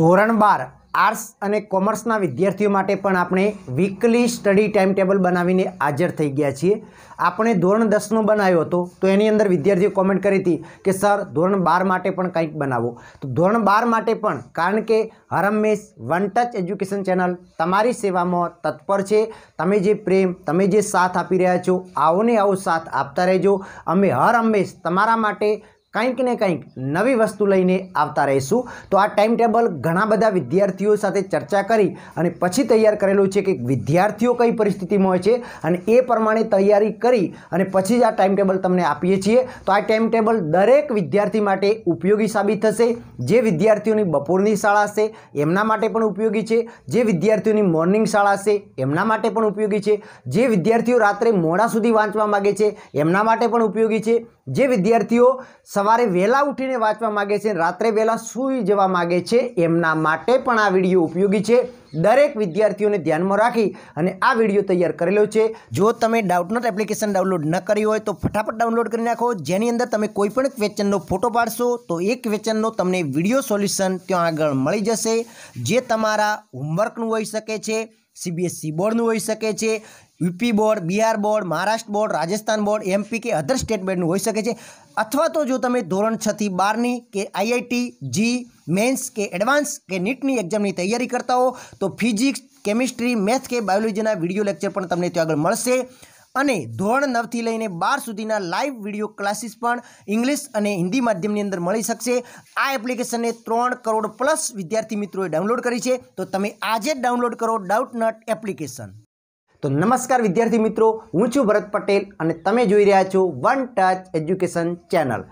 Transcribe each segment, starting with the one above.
ધોરણ બાર આર્ટ્સ અને કોમર્સના વિદ્યાર્થીઓ માટે પણ આપણે વીકલી સ્ટડી ટાઈમ ટેબલ બનાવીને હાજર થઈ ગયા છીએ આપણે ધોરણ દસનો બનાવ્યો હતો તો એની અંદર વિદ્યાર્થીઓ કોમેન્ટ કરી હતી કે સર ધોરણ બાર માટે પણ કંઈક બનાવો તો ધોરણ બાર માટે પણ કારણ કે હરમેશ વન ટચ એજ્યુકેશન ચેનલ તમારી સેવામાં તત્પર છે તમે જે પ્રેમ તમે જે સાથ આપી રહ્યા છો આવો ને આવો સાથ આપતા રહેજો અમે હર હંમેશ તમારા માટે કંઈક ને કંઈક નવી વસ્તુ લઈને આવતા રહીશું તો આ ટાઈમ ટેબલ ઘણા બધા વિદ્યાર્થીઓ સાથે ચર્ચા કરી અને પછી તૈયાર કરેલું છે કે વિદ્યાર્થીઓ કઈ પરિસ્થિતિમાં હોય છે અને એ પ્રમાણે તૈયારી કરી અને પછી જ આ ટાઈમ ટેબલ તમને આપીએ છીએ તો આ ટાઈમ ટેબલ દરેક વિદ્યાર્થી માટે ઉપયોગી સાબિત થશે જે વિદ્યાર્થીઓની બપોરની શાળા હશે એમના માટે પણ ઉપયોગી છે જે વિદ્યાર્થીઓની મોર્નિંગ શાળા હશે એમના માટે પણ ઉપયોગી છે જે વિદ્યાર્થીઓ રાત્રે મોડા સુધી વાંચવા માગે છે એમના માટે પણ ઉપયોગી છે જે વિદ્યાર્થીઓ સવારે વહેલા ઉઠીને વાંચવા માગે છે રાત્રે વહેલા સૂઈ જવા માગે છે એમના માટે પણ આ વિડીયો ઉપયોગી છે દરેક વિદ્યાર્થીઓને ધ્યાનમાં રાખી અને આ વિડીયો તૈયાર કરેલો છે જો તમે ડાઉટનટ એપ્લિકેશન ડાઉનલોડ ન કરી હોય તો ફટાફટ ડાઉનલોડ કરી નાખો જેની અંદર તમે કોઈપણ ક્વેશ્ચનનો ફોટો પાડશો તો એ ક્વેશ્ચનનો તમને વિડીયો સોલ્યુશન ત્યાં આગળ મળી જશે જે તમારા હોમવર્કનું હોઈ શકે છે સીબીએસસી e બોર્ડનું હોઈ શકે છે UP board Bihar board Maharashtra board Rajasthan board MP કે અધર સ્ટેટ બોર્ડનું હોઈ શકે છે અથવા તો જો તમે ધોરણ છથી બારની કે આઈઆઈટી જી મેન્સ કે એડવાન્સ કે નીટની એક્ઝામની તૈયારી કરતા હો તો ફિઝિક્સ કેમિસ્ટ્રી મેથ કે બાયોલોજીના વિડીયો લેક્ચર પણ તમને ત્યાં આગળ મળશે અને ધોરણ નવથી લઈને બાર સુધીના લાઈવ વિડીયો ક્લાસીસ પણ ઇંગ્લિશ અને હિન્દી માધ્યમની અંદર મળી શકશે આ એપ્લિકેશનને ત્રણ કરોડ પ્લસ વિદ્યાર્થી મિત્રોએ ડાઉનલોડ કરી છે તો તમે આજે જ ડાઉનલોડ કરો ડાઉટ નટ એપ્લિકેશન તો નમસ્કાર વિદ્યાર્થી મિત્રો હું છું ભરત પટેલ અને તમે જોઈ રહ્યા છો વન ટચ એજ્યુકેશન ચેનલ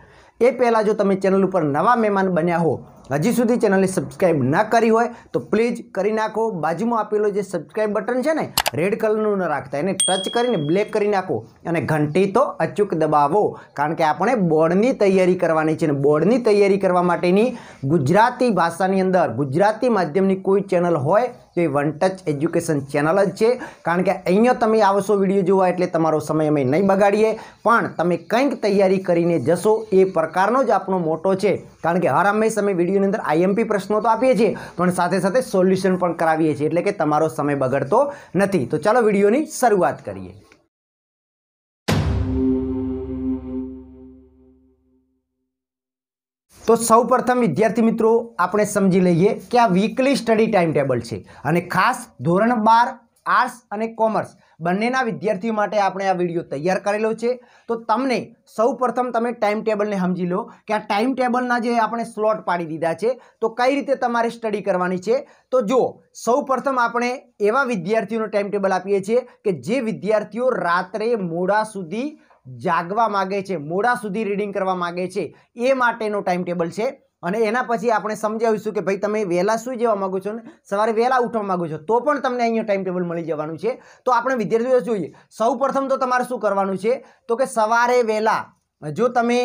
એ પહેલાં જો તમે ચેનલ ઉપર નવા મહેમાન બન્યા હો હજી સુધી ચેનલને સબસ્ક્રાઈબ ના કરી હોય તો પ્લીઝ કરી નાખો બાજુમાં આપેલો જે સબસ્ક્રાઈબ બટન છે ને રેડ કલરનું ન રાખતા એને ટચ કરીને બ્લેક કરી નાખો અને ઘંટી તો અચૂક દબાવો કારણ કે આપણે બોર્ડની તૈયારી કરવાની છે અને બોર્ડની તૈયારી કરવા માટેની ગુજરાતી ભાષાની અંદર ગુજરાતી માધ્યમની કોઈ ચેનલ હોય તો એ વન ટચ એજ્યુકેશન ચેનલ જ છે કારણ કે અહીંયા તમે આવશો વિડીયો જોવા એટલે તમારો સમય અમે નહીં બગાડીએ પણ તમે કંઈક તૈયારી કરીને જશો એ પ્રકારનો જ આપણો મોટો છે કારણ કે હર હંમેશ અમે વિડીયો એની અંદર આઈએમપી પ્રશ્નો તો આપીએ છીએ પણ સાથે સાથે સોલ્યુશન પણ કરાવીએ છીએ એટલે કે તમારો સમય બગડતો નથી તો ચાલો વિડીયોની શરૂઆત કરીએ તો સૌ પ્રથમ વિદ્યાર્થી મિત્રો આપણે સમજી લઈએ કે આ વીકલી સ્ટડી ટાઈમ ટેબલ છે અને ખાસ ધોરણ બાર આર્ટ્સ અને કોમર્સ બંનેના વિદ્યાર્થીઓ માટે આપણે આ વિડીયો તૈયાર કરેલો છે તો તમને સૌ પ્રથમ તમે ટાઈમ ટેબલને સમજી લો કે આ ટાઈમ ટેબલના જે આપણે સ્લોટ પાડી દીધા છે તો કઈ રીતે તમારે સ્ટડી કરવાની છે તો જો સૌ પ્રથમ આપણે એવા વિદ્યાર્થીઓનું ટાઈમ ટેબલ આપીએ છીએ કે જે વિદ્યાર્થીઓ રાત્રે મોડા સુધી જાગવા માગે છે મોડા સુધી રીડિંગ કરવા માગે છે એ માટેનો ટાઈમ ટેબલ છે અને એના પછી આપણે સમજાવીશું કે ભાઈ તમે વહેલા સુઈ જવા માગો છો ને સવારે વહેલા ઉઠવા માગો છો તો પણ તમને અહીંયા ટાઈમ ટેબલ મળી જવાનું છે તો આપણે વિદ્યાર્થીઓ જોઈએ સૌ તો તમારે શું કરવાનું છે તો કે સવારે વહેલા જો તમે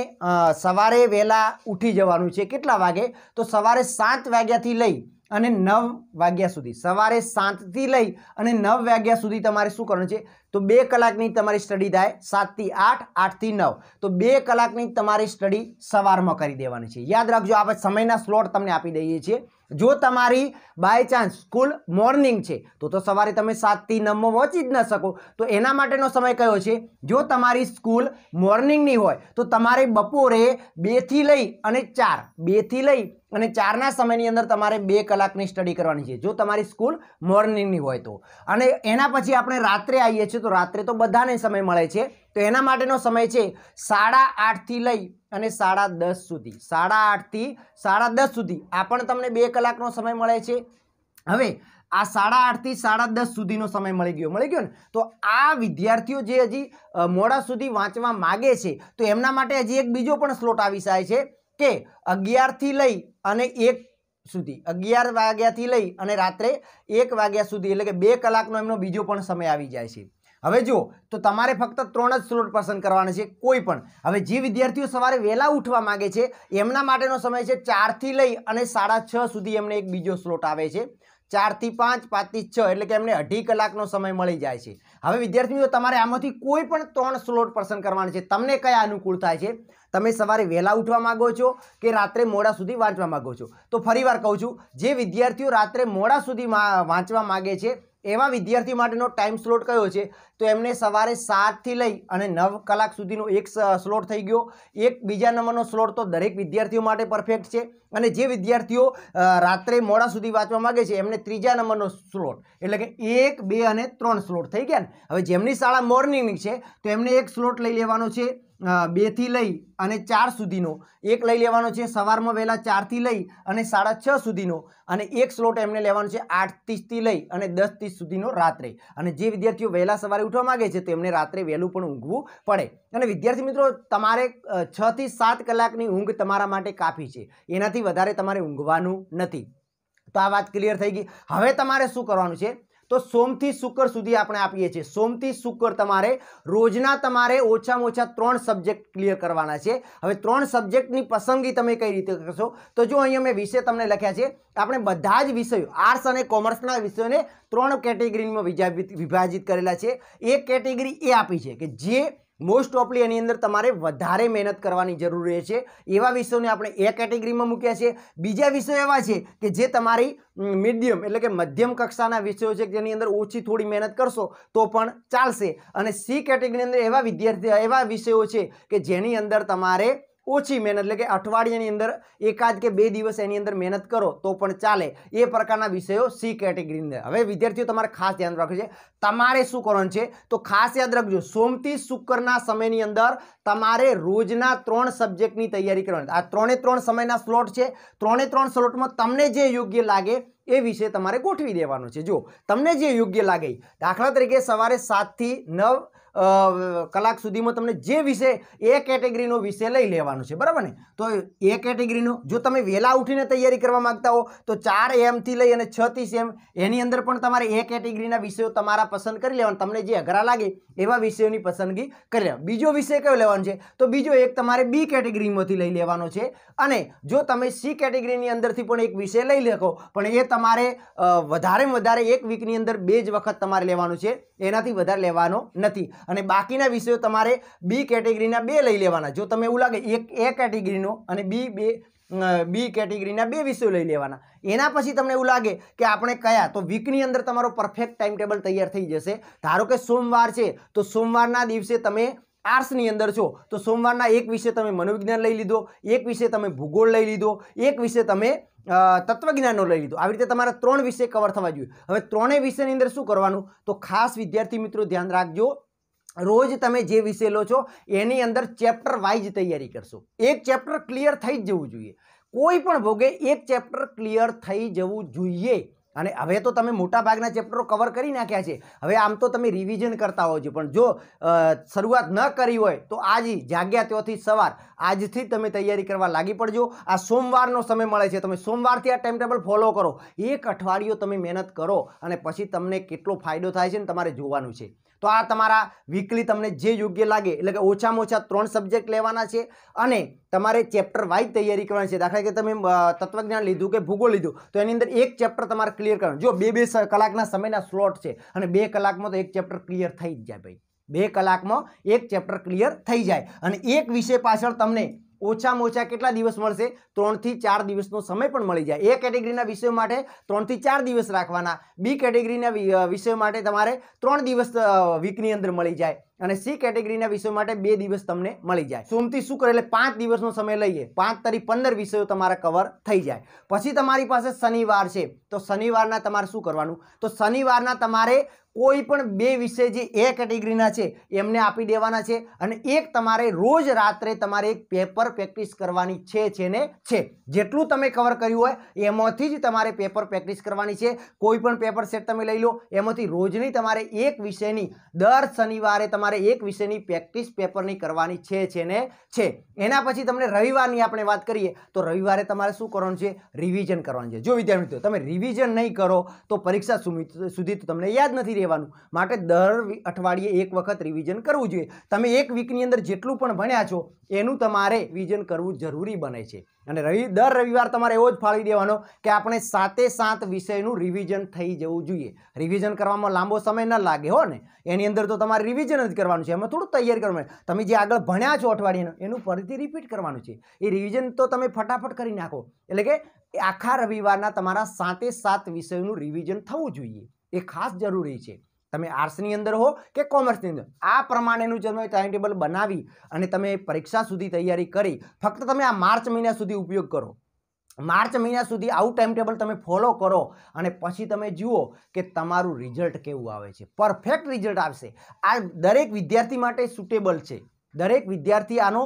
સવારે વહેલા ઉઠી જવાનું છે કેટલા વાગે તો સવારે સાત વાગ્યાથી લઈ અને નવ વાગ્યા સુધી સવારે સાતથી લઈ અને નવ વાગ્યા સુધી તમારે શું કરવાનું છે તો બે કલાકની તમારી સ્ટડી થાય સાતથી આઠ આઠથી નવ તો બે કલાકની તમારી સ્ટડી સવારમાં કરી દેવાની છે યાદ રાખજો આપણે સમયના સ્લોટ તમને આપી દઈએ છીએ જો તમારી બાય ચાન્સ સ્કૂલ મોર્નિંગ છે તો તો સવારે તમે સાતથી નવમાં પહોંચી જ ન શકો તો એના માટેનો સમય કયો છે જો તમારી સ્કૂલ મોર્નિંગની હોય તો તમારે બપોરે બેથી લઈ અને ચાર બેથી લઈ અને ચારના સમયની અંદર તમારે બે કલાકની સ્ટડી કરવાની છે જો તમારી સ્કૂલ મોર્નિંગની હોય તો અને એના પછી આપણે રાત્રે આવીએ છીએ તો રાત્રે તો બધાને સમય મળે છે તો એના માટેનો સમય છે સાડા આઠથી લઈ અને સાડા દસ સુધી સાડા આઠથી સાડા દસ સુધી આ પણ તમને બે કલાકનો સમય મળે છે હવે આ સાડા આઠથી સાડા દસ સુધીનો સમય મળી ગયો મળી ગયો ને તો આ વિદ્યાર્થીઓ જે હજી મોડા સુધી વાંચવા માગે છે તો એમના માટે હજી એક બીજો પણ સ્લોટ આવી જાય છે કે અગિયારથી લઈ અને એક સુધી અગિયાર વાગ્યાથી લઈ અને રાત્રે એક વાગ્યા સુધી એટલે કે બે કલાકનો એમનો બીજો પણ સમય આવી જાય છે હવે જુઓ તો તમારે ફક્ત ત્રણ જ સ્લોટ પસંદ કરવાના છે કોઈ પણ હવે જે વિદ્યાર્થીઓ સવારે વહેલા ઉઠવા માગે છે એમના માટેનો સમય છે ચારથી લઈ અને સાડા છ સુધી એમને એક બીજો સ્લોટ આવે છે ચારથી પાંચ પાંચથી છ એટલે કે એમને અઢી કલાકનો સમય મળી જાય છે હવે વિદ્યાર્થીઓ તમારે આમાંથી કોઈ પણ ત્રણ સ્લોટ પસંદ કરવાના છે તમને કયા અનુકૂળ થાય છે તમે સવારે વહેલા ઉઠવા માગો છો કે રાત્રે મોડા સુધી વાંચવા માગો છો તો ફરીવાર કહું છું જે વિદ્યાર્થીઓ રાત્રે મોડા સુધી વાંચવા માગે છે એમાં વિદ્યાર્થી માટેનો ટાઈમ સ્લોટ કયો છે તો એમને સવારે સાતથી લઈ અને નવ કલાક સુધીનો એક સ્લોટ થઈ ગયો એક બીજા નંબરનો સ્લોટ તો દરેક વિદ્યાર્થીઓ માટે પરફેક્ટ છે અને જે વિદ્યાર્થીઓ રાત્રે મોડા સુધી વાંચવા માગે છે એમને ત્રીજા નંબરનો સ્લોટ એટલે કે એક બે અને ત્રણ સ્લોટ થઈ ગયા ને હવે જેમની શાળા મોર્નિંગની છે તો એમને એક સ્લોટ લઈ લેવાનો છે બેથી લઈ અને ચાર સુધીનો એક લઈ લેવાનો છે સવારમાં વહેલા ચારથી લઈ અને સાડા છ સુધીનો અને એક સ્લોટ એમને લેવાનો છે આઠ ત્રીસથી લઈ અને દસ ત્રીસ સુધીનો રાત્રે અને જે વિદ્યાર્થીઓ વહેલા સવારે ઉઠવા માગે છે તેમને રાત્રે વહેલું પણ ઊંઘવું પડે અને વિદ્યાર્થી મિત્રો તમારે છથી સાત કલાકની ઊંઘ તમારા માટે કાફી છે એનાથી વધારે તમારે ઊંઘવાનું નથી તો આ વાત ક્લિયર થઈ ગઈ હવે તમારે શું કરવાનું છે તો સોમથી શુક્ર સુધી આપણે આપીએ છીએ સોમથી શુક્ર તમારે રોજના તમારે ઓછામાં ઓછા ત્રણ સબ્જેક્ટ ક્લિયર કરવાના છે હવે ત્રણ સબ્જેક્ટની પસંદગી તમે કઈ રીતે કરશો તો જો અહીંયા મેં વિષય તમને લખ્યા છે આપણે બધા જ વિષયો આર્ટ્સ અને કોમર્સના વિષયોને ત્રણ કેટેગરીમાં વિભાજિત કરેલા છે એક કેટેગરી એ આપી છે કે જે મોસ્ટ ઓફલી એની અંદર તમારે વધારે મહેનત કરવાની જરૂર રહે છે એવા વિષયોને આપણે એ કેટેગરીમાં મૂક્યા છે બીજા વિષયો એવા છે કે જે તમારી મીડિયમ એટલે કે મધ્યમ કક્ષાના વિષયો છે જેની અંદર ઓછી થોડી મહેનત કરશો તો પણ ચાલશે અને સી કેટેગરીની અંદર એવા વિદ્યાર્થી એવા વિષયો છે કે જેની અંદર તમારે ઓછી મહેનત એટલે કે અઠવાડિયાની અંદર એકાદ કે બે દિવસ એની અંદર મહેનત કરો તો પણ ચાલે એ પ્રકારના વિષયો સી કેટેગરીની અંદર હવે વિદ્યાર્થીઓ તમારે ખાસ ધ્યાન રાખવું છે તમારે શું કરવાનું છે તો ખાસ યાદ રાખજો સોમથી શુક્રના સમયની અંદર તમારે રોજના ત્રણ સબ્જેક્ટની તૈયારી કરવાની આ ત્રણે ત્રણ સમયના સ્લોટ છે ત્રણે ત્રણ સ્લોટમાં તમને જે યોગ્ય લાગે એ વિષય તમારે ગોઠવી દેવાનો છે જો તમને જે યોગ્ય લાગે દાખલા તરીકે સવારે સાતથી નવ કલાક સુધીમાં તમને જે વિષય એ કેટેગરીનો વિષય લઈ લેવાનો છે બરાબર ને તો એ કેટેગરીનો જો તમે વહેલા ઉઠીને તૈયારી કરવા માગતા હો તો ચાર એમથી લઈ અને છ એમ એની અંદર પણ તમારે એ કેટેગરીના વિષયો તમારા પસંદ કરી લેવાના તમને જે અઘરા લાગે એવા વિષયોની પસંદગી કરી લેવા બીજો વિષય કયો લેવાનો છે તો બીજો એક તમારે બી કેટેગરીમાંથી લઈ લેવાનો છે અને જો તમે સી કેટેગરીની અંદરથી પણ એક વિષય લઈ લખો પણ એ તમારે વધારે વધારે એક વીકની અંદર બે જ વખત તમારે લેવાનું છે એનાથી વધારે લેવાનો નથી અને બાકીના વિષયો તમારે બી કેટેગરીના બે લઈ લેવાના જો તમે એવું લાગે એક એ કેટેગરીનો અને બી બે બી કેટેગરીના બે વિષયો લઈ લેવાના એના પછી તમને એવું લાગે કે આપણે કયા તો વીકની અંદર તમારો પરફેક્ટ ટાઈમ ટેબલ તૈયાર થઈ જશે ધારો કે સોમવાર છે તો સોમવારના દિવસે તમે આર્ટ્સની અંદર છો તો સોમવારના એક વિષય તમે મનોવિજ્ઞાન લઈ લીધો એક વિષય તમે ભૂગોળ લઈ લીધો એક વિષય તમે તત્વજ્ઞાનનો લઈ લીધો આવી રીતે તમારા ત્રણ વિષય કવર થવા જોઈએ હવે ત્રણેય વિષયની અંદર શું કરવાનું તો ખાસ વિદ્યાર્થી મિત્રો ધ્યાન રાખજો રોજ તમે જે વિષય લો છો એની અંદર ચેપ્ટર વાઇઝ તૈયારી કરશો એક ચેપ્ટર ક્લિયર થઈ જ જવું જોઈએ કોઈ પણ ભોગે એક ચેપ્ટર ક્લિયર થઈ જવું જોઈએ અને હવે તો તમે મોટાભાગના ચેપ્ટરો કવર કરી નાખ્યા છે હવે આમ તો તમે રિવિઝન કરતા હોવ છો પણ જો શરૂઆત ન કરી હોય તો આજ જાગ્યા ત્યોથી સવાર આજથી તમે તૈયારી કરવા લાગી પડજો આ સોમવારનો સમય મળે છે તમે સોમવારથી આ ટાઈમ ટેબલ ફોલો કરો એક અઠવાડિયું તમે મહેનત કરો અને પછી તમને કેટલો ફાયદો થાય છે ને તમારે જોવાનું છે તો આ તમારા વીકલી તમને જે યોગ્ય લાગે એટલે કે ઓછામાં ઓછા ત્રણ સબ્જેક્ટ લેવાના છે અને તમારે ચેપ્ટર વાઇઝ તૈયારી કરવાની છે દાખલા કે તમે તત્વજ્ઞાન લીધું કે ભૂગોળ લીધું તો એની અંદર એક ચેપ્ટર તમારે ક્લિયર કરવાનું જો બે બે કલાકના સમયના સ્લોટ છે અને બે કલાકમાં તો એક ચેપ્ટર ક્લિયર થઈ જ જાય ભાઈ બે કલાકમાં એક ચેપ્ટર ક્લિયર થઈ જાય અને એક વિષય પાછળ તમને ઓછામાં ઓછા કેટલા દિવસ મળશે ત્રણથી ચાર દિવસનો સમય પણ મળી જાય એ કેટેગરીના વિષયો માટે ત્રણથી ચાર દિવસ રાખવાના બી કેટેગરીના વિષયો માટે તમારે ત્રણ દિવસ વીકની અંદર મળી જાય અને સી કેટેગરીના વિષયો માટે બે દિવસ તમને મળી જાય સોમથી શુક્ર એટલે પાંચ દિવસનો સમય લઈએ પાંચ તારીખ પંદર વિષયો તમારા કવર થઈ જાય પછી તમારી પાસે શનિવાર છે તો શનિવારના તમારે શું કરવાનું તો શનિવારના તમારે કોઈ પણ બે વિષય જે એ કેટેગરીના છે એમને આપી દેવાના છે અને એક તમારે રોજ રાત્રે તમારે એક પેપર પ્રેક્ટિસ કરવાની છે છે ને છે જેટલું તમે કવર કર્યું હોય એમાંથી જ તમારે પેપર પ્રેક્ટિસ કરવાની છે કોઈ પણ પેપર સેટ તમે લઈ લો એમાંથી રોજની તમારે એક વિષયની દર શનિવારે તમારે તમારે એક વિષયની પ્રેક્ટિસ પેપરની કરવાની છે છે ને છે એના પછી તમને રવિવારની આપણે વાત કરીએ તો રવિવારે તમારે શું કરવાનું છે રિવિઝન કરવાનું છે જો વિદ્યાર્થી મિત્રો તમે રિવિઝન નહીં કરો તો પરીક્ષા સુધી તો તમને યાદ નથી રહેવાનું માટે દર અઠવાડિયે એક વખત રિવિઝન કરવું જોઈએ તમે એક વીકની અંદર જેટલું પણ ભણ્યા છો એનું તમારે રિવિઝન કરવું જરૂરી બને છે અને રવિ દર રવિવાર તમારે એવો જ ફાળવી દેવાનો કે આપણે સાતે સાત વિષયનું રિવિઝન થઈ જવું જોઈએ રિવિઝન કરવામાં લાંબો સમય ન લાગે હો ને એની અંદર તો તમારે રિવિઝન જ કરવાનું છે એમાં થોડું તૈયાર કરવાનું તમે જે આગળ ભણ્યા છો અઠવાડિયાનું એનું ફરીથી રિપીટ કરવાનું છે એ રિવિઝન તો તમે ફટાફટ કરી નાખો એટલે કે આખા રવિવારના તમારા સાતે સાત વિષયનું રિવિઝન થવું જોઈએ એ ખાસ જરૂરી છે તમે આર્ટ્સની અંદર હો કે કોમર્સની અંદર આ પ્રમાણેનું જન્મ ટાઈમ ટેબલ બનાવી અને તમે પરીક્ષા સુધી તૈયારી કરી ફક્ત તમે આ માર્ચ મહિના સુધી ઉપયોગ કરો માર્ચ મહિના સુધી આવું ટાઈમ ટેબલ તમે ફોલો કરો અને પછી તમે જુઓ કે તમારું રિઝલ્ટ કેવું આવે છે પરફેક્ટ રિઝલ્ટ આવશે આ દરેક વિદ્યાર્થી માટે સુટેબલ છે દરેક વિદ્યાર્થી આનો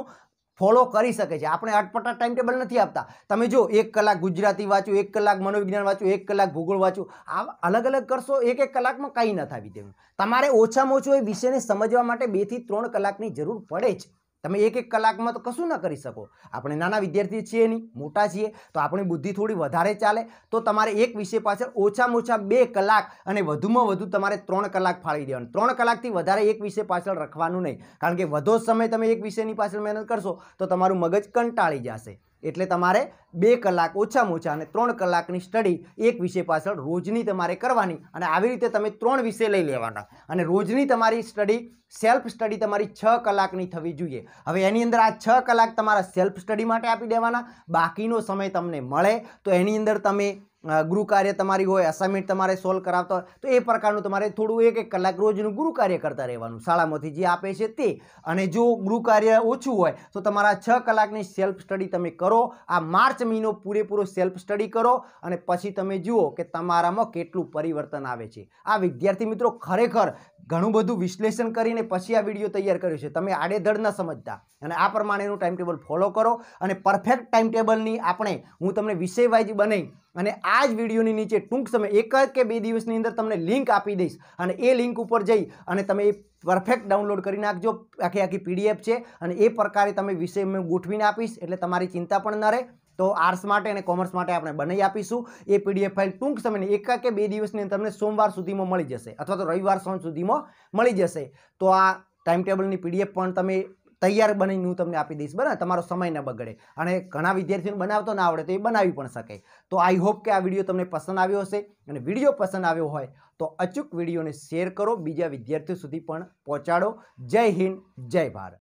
ફોલો કરી શકે છે આપણે અટપટા ટાઈમ ટેબલ નથી આપતા તમે જો એક કલાક ગુજરાતી વાંચો એક કલાક મનોવિજ્ઞાન વાંચો એક કલાક ભૂગોળ વાંચો આ અલગ અલગ કરશો એક એક કલાકમાં કંઈ ન થાવી દેવું તમારે ઓછામાં ઓછું એ વિષયને સમજવા માટે બેથી ત્રણ કલાકની જરૂર પડે છે તમે એક એક કલાકમાં તો કશું ના કરી શકો આપણે નાના વિદ્યાર્થી છીએ નહીં મોટા છીએ તો આપણી બુદ્ધિ થોડી વધારે ચાલે તો તમારે એક વિષય પાછળ ઓછામાં ઓછા બે કલાક અને વધુમાં વધુ તમારે ત્રણ કલાક ફાળવી દેવાનું ત્રણ કલાકથી વધારે એક વિષય પાછળ રખવાનું નહીં કારણ કે વધુ સમય તમે એક વિષયની પાછળ મહેનત કરશો તો તમારું મગજ કંટાળી જશે એટલે તમારે બે કલાક ઓછામાં ઓછા અને ત્રણ કલાકની સ્ટડી એક વિષય પાછળ રોજની તમારે કરવાની અને આવી રીતે તમે ત્રણ વિષય લઈ લેવાના અને રોજની તમારી સ્ટડી સેલ્ફ સ્ટડી તમારી છ કલાકની થવી જોઈએ હવે એની અંદર આ છ કલાક તમારા સેલ્ફ સ્ટડી માટે આપી દેવાના બાકીનો સમય તમને મળે તો એની અંદર તમે ગૃહ કાર્ય તમારી હોય અસાઇનમેન્ટ તમારે સોલ્વ કરાવતા હોય તો એ પ્રકારનું તમારે થોડું એક એક કલાક રોજનું ગૃહ કાર્ય કરતા રહેવાનું શાળામાંથી જે આપે છે તે અને જો ગૃહ કાર્ય ઓછું હોય તો તમારા છ કલાકની સેલ્ફ સ્ટડી તમે કરો આ માર્ચ મહિનો પૂરેપૂરો સેલ્ફ સ્ટડી કરો અને પછી તમે જુઓ કે તમારામાં કેટલું પરિવર્તન આવે છે આ વિદ્યાર્થી મિત્રો ખરેખર ઘણું બધું વિશ્લેષણ કરીને પછી આ વિડીયો તૈયાર કર્યો છે તમે આડેધડ ન સમજતા અને આ પ્રમાણેનું ટાઈમ ટેબલ ફોલો કરો અને પરફેક્ટ ટાઈમ ટેબલની આપણે હું તમને વિષયવાઇઝ બની અને આ જ વિડીયોની નીચે ટૂંક સમય એક જ કે બે દિવસની અંદર તમને લિંક આપી દઈશ અને એ લિંક ઉપર જઈ અને તમે એ પરફેક્ટ ડાઉનલોડ કરી નાખજો આખી આખી પીડીએફ છે અને એ પ્રકારે તમે વિષય મેં ગોઠવીને આપીશ એટલે તમારી ચિંતા પણ ન રહે તો આર્ટ્સ માટે અને કોમર્સ માટે આપણે બનાવી આપીશું એ પીડીએફ ફાઇલ ટૂંક સમયની એકા કે બે દિવસની તમને સોમવાર સુધીમાં મળી જશે અથવા તો રવિવાર સાંજ સુધીમાં મળી જશે તો આ ટાઈમ ટેબલની પીડીએફ પણ તમે તૈયાર બનીને હું તમને આપી દઈશ બરાબર તમારો સમય ન બગડે અને ઘણા વિદ્યાર્થીઓને બનાવતો ના આવડે તો એ બનાવી પણ શકે તો આઈ હોપ કે આ વિડીયો તમને પસંદ આવ્યો હશે અને વિડીયો પસંદ આવ્યો હોય તો અચૂક વિડીયોને શેર કરો બીજા વિદ્યાર્થીઓ સુધી પણ પહોંચાડો જય હિન્દ જય ભારત